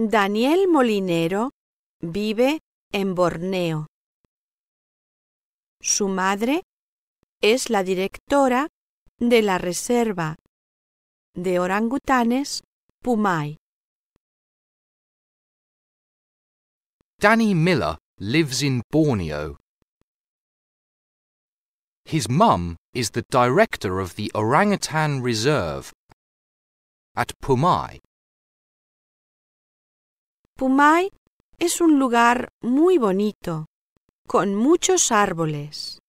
Daniel Molinero vive en Borneo. Su madre es la directora de la Reserva de Orangutanes Pumay. Danny Miller lives in Borneo. His mum is the director of the Orangutan Reserve at Pumai. Pumay es un lugar muy bonito, con muchos árboles.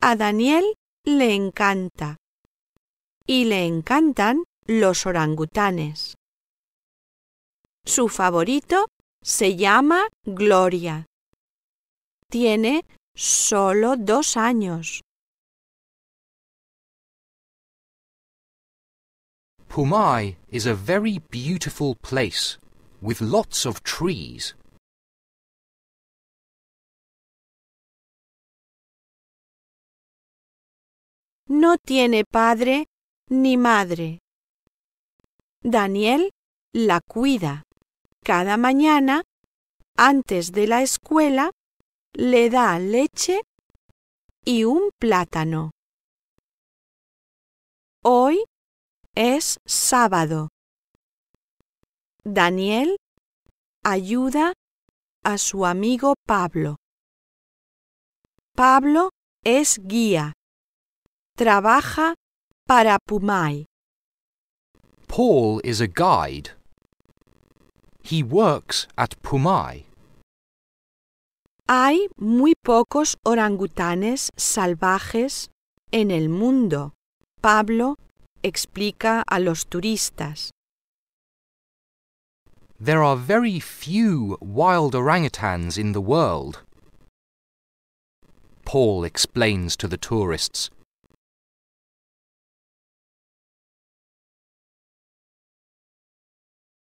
A Daniel le encanta. Y le encantan los orangutanes. Su favorito se llama Gloria. Tiene solo dos años. Pumai is a very beautiful place with lots of trees. No tiene padre ni madre. Daniel la cuida. Cada mañana, antes de la escuela, le da leche y un plátano. Hoy es sábado. Daniel ayuda a su amigo Pablo. Pablo es guía. Trabaja para Pumay. Paul is a guide. He works at Pumay. Hay muy pocos orangutanes salvajes en el mundo. Pablo explica a los turistas. There are very few wild orangutans in the world. Paul explains to the tourists